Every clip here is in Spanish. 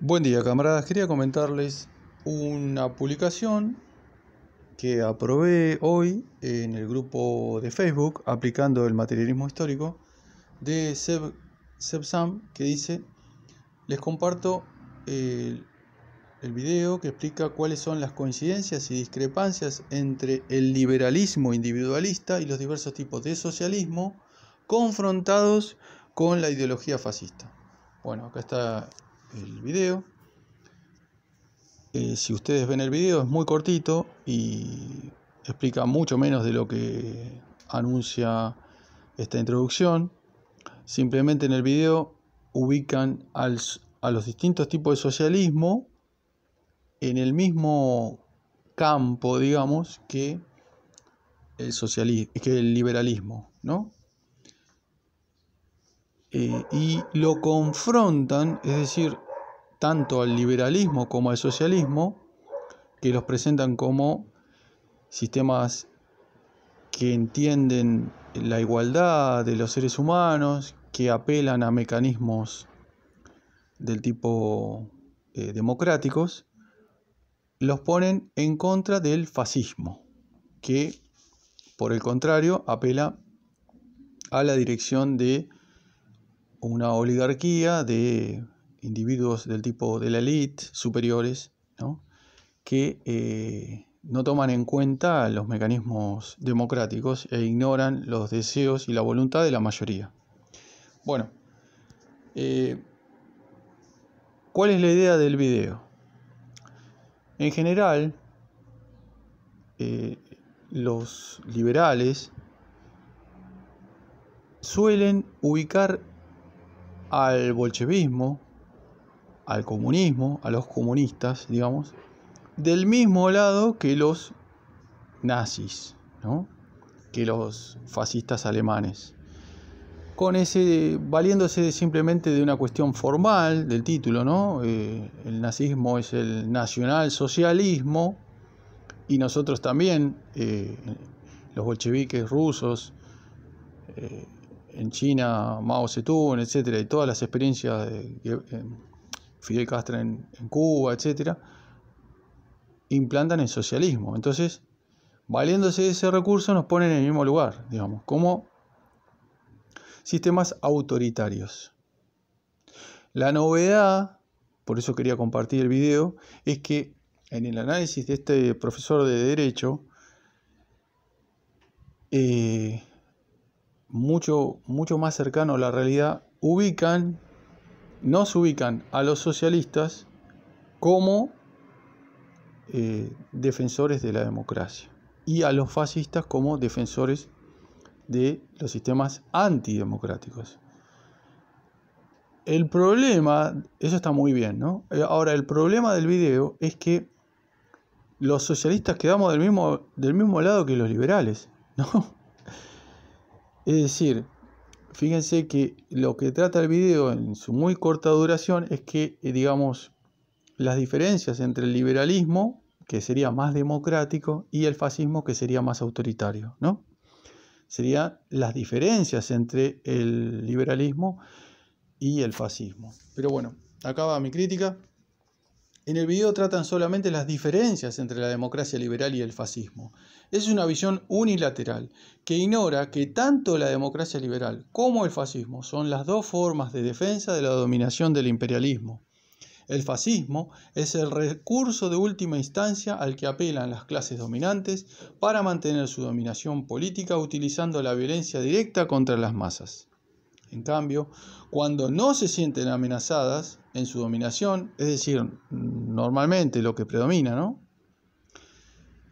Buen día camaradas, quería comentarles una publicación que aprobé hoy en el grupo de Facebook aplicando el materialismo histórico de Seb, Sam que dice les comparto el, el video que explica cuáles son las coincidencias y discrepancias entre el liberalismo individualista y los diversos tipos de socialismo confrontados con la ideología fascista. Bueno, acá está el video. Eh, si ustedes ven el video es muy cortito y explica mucho menos de lo que anuncia esta introducción. Simplemente en el video ubican a los distintos tipos de socialismo en el mismo campo, digamos, que el, socialismo, que el liberalismo, ¿no? Eh, y lo confrontan, es decir, tanto al liberalismo como al socialismo, que los presentan como sistemas que entienden la igualdad de los seres humanos, que apelan a mecanismos del tipo eh, democráticos, los ponen en contra del fascismo, que por el contrario apela a la dirección de una oligarquía de individuos del tipo de la elite, superiores, que eh, no toman en cuenta los mecanismos democráticos e ignoran los deseos y la voluntad de la mayoría. Bueno, eh, ¿cuál es la idea del video? En general, eh, los liberales suelen ubicar al bolchevismo al comunismo, a los comunistas, digamos, del mismo lado que los nazis, que los fascistas alemanes. Con ese, valiéndose simplemente de una cuestión formal del título, ¿no? Eh, el nazismo es el nacionalsocialismo y nosotros también, eh, los bolcheviques rusos, eh, en China, Mao Zedong, etcétera, y todas las experiencias Fidel Castro en, Cuba, etcétera, implantan el socialismo. Entonces, valiéndose de ese recurso, nos ponen en el mismo lugar, digamos, como sistemas autoritarios. La novedad, por eso quería compartir el video, es que en el análisis de este profesor de Derecho, eh, mucho, mucho más cercano a la realidad, ubican nos ubican a los socialistas como eh, defensores de la democracia y a los fascistas como defensores de los sistemas antidemocráticos. El problema, eso está muy bien, ¿no? Eh, ahora, el problema del video es que los socialistas quedamos del mismo, del mismo lado que los liberales, ¿no? Es decir, fíjense que lo que trata el video en su muy corta duración es que, eh, digamos, las diferencias entre el liberalismo, que sería más democrático, y el fascismo, que sería más autoritario, ¿no? Serían las diferencias entre el liberalismo y el fascismo. Pero bueno, acaba mi crítica. En el video tratan solamente las diferencias entre la democracia liberal y el fascismo. Es una visión unilateral que ignora que tanto la democracia liberal como el fascismo son las dos formas de defensa de la dominación del imperialismo. El fascismo es el recurso de última instancia al que apelan las clases dominantes para mantener su dominación política utilizando la violencia directa contra las masas. En cambio, cuando no se sienten amenazadas en su dominación, es decir, normalmente lo que predomina,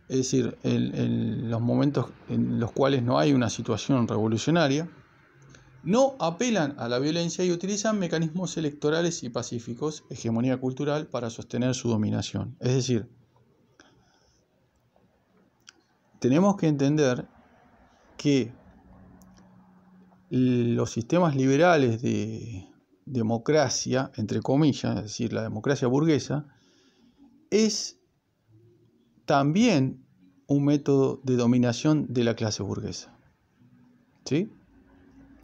Es decir, en, en los momentos en los cuales no hay una situación revolucionaria, no apelan a la violencia y utilizan mecanismos electorales y pacíficos, hegemonía cultural, para sostener su dominación. Es decir, tenemos que entender que los sistemas liberales de democracia, entre comillas, es decir, la democracia burguesa, es también un método de dominación de la clase burguesa. ¿Sí?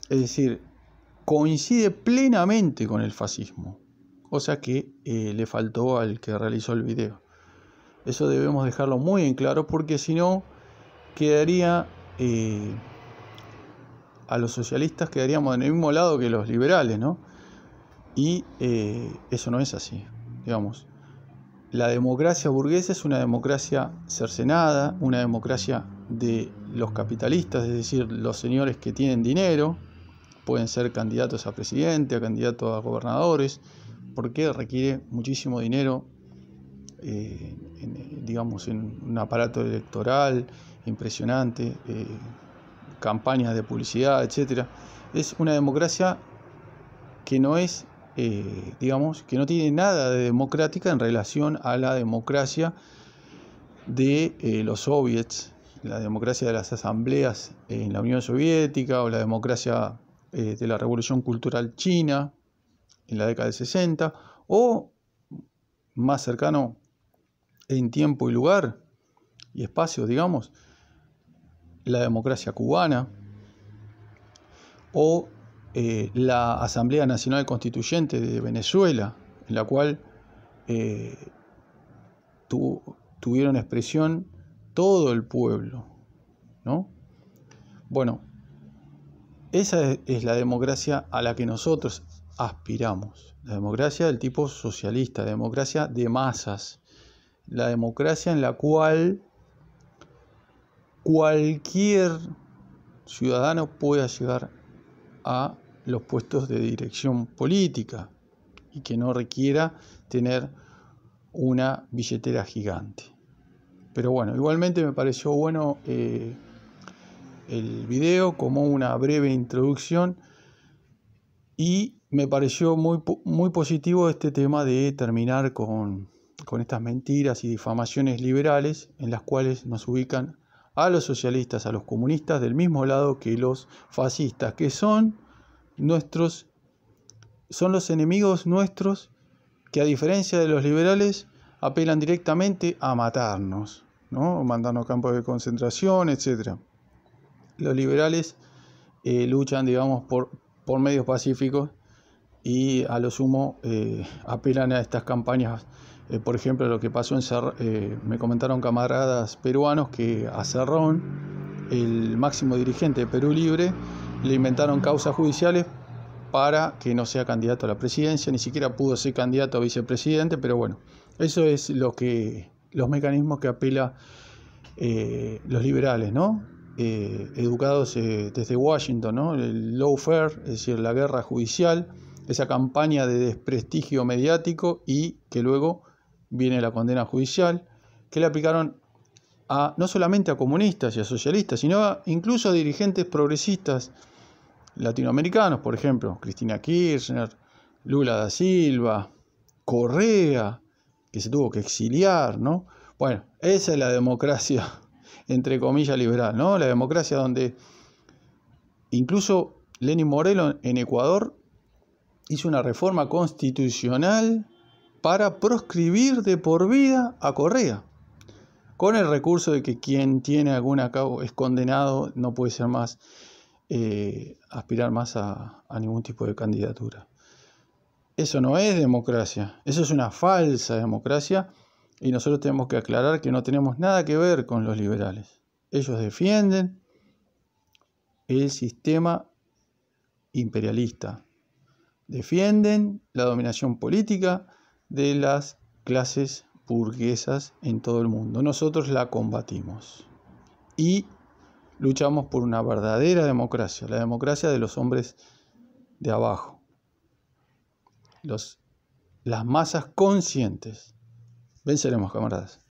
Es decir, coincide plenamente con el fascismo, cosa que eh, le faltó al que realizó el video. Eso debemos dejarlo muy en claro porque si no, quedaría... Eh, a los socialistas quedaríamos en el mismo lado que los liberales, ¿no? Y eh, eso no es así, digamos. La democracia burguesa es una democracia cercenada, una democracia de los capitalistas, es decir, los señores que tienen dinero, pueden ser candidatos a presidente, a candidatos a gobernadores, porque requiere muchísimo dinero, eh, digamos, en un aparato electoral impresionante. Eh, campañas de publicidad, etcétera. Es una democracia que no es, eh, digamos, que no tiene nada de democrática en relación a la democracia de eh, los soviets, la democracia de las asambleas en la Unión Soviética o la democracia eh, de la Revolución Cultural China en la década de 60 o más cercano en tiempo y lugar y espacio, digamos, la democracia cubana o eh, la Asamblea Nacional Constituyente de Venezuela, en la cual eh, tuvieron expresión todo el pueblo. ¿no? Bueno, esa es la democracia a la que nosotros aspiramos, la democracia del tipo socialista, la democracia de masas, la democracia en la cual cualquier ciudadano pueda llegar a los puestos de dirección política y que no requiera tener una billetera gigante. Pero bueno, igualmente me pareció bueno eh, el video como una breve introducción y me pareció muy, muy positivo este tema de terminar con, con estas mentiras y difamaciones liberales en las cuales nos ubican a los socialistas, a los comunistas, del mismo lado que los fascistas, que son nuestros, son los enemigos nuestros que a diferencia de los liberales apelan directamente a matarnos, ¿no? a campos de concentración, etc. Los liberales eh, luchan, digamos, por, por medios pacíficos y a lo sumo eh, apelan a estas campañas eh, por ejemplo, lo que pasó en Cerrón, eh, me comentaron camaradas peruanos que a Cerrón, el máximo dirigente de Perú Libre, le inventaron causas judiciales para que no sea candidato a la presidencia, ni siquiera pudo ser candidato a vicepresidente, pero bueno, eso es lo que los mecanismos que apela eh, los liberales, educados desde Washington, ¿no? El lawfare, es decir, la guerra judicial, esa campaña de desprestigio mediático y que luego viene la condena judicial, que le aplicaron a, no solamente a comunistas y a socialistas, sino incluso a dirigentes progresistas latinoamericanos, por ejemplo, Cristina Kirchner, Lula da Silva, Correa, que se tuvo que exiliar, ¿no? Bueno, esa es la democracia, entre comillas, liberal, ¿no? La democracia donde incluso Lenin Moreno en Ecuador hizo una reforma constitucional para proscribir de por vida a Correa, con el recurso de que quien tiene algún acabo es condenado, no puede ser más, eh, aspirar más a ningún tipo de candidatura. Eso no es democracia, eso es una falsa democracia y nosotros tenemos que aclarar que no tenemos nada que ver con los liberales. Ellos defienden el sistema imperialista, defienden la dominación política, de las clases burguesas en todo el mundo. Nosotros la combatimos y luchamos por una verdadera democracia, la democracia de los hombres de abajo, los, las masas conscientes. Venceremos, camaradas.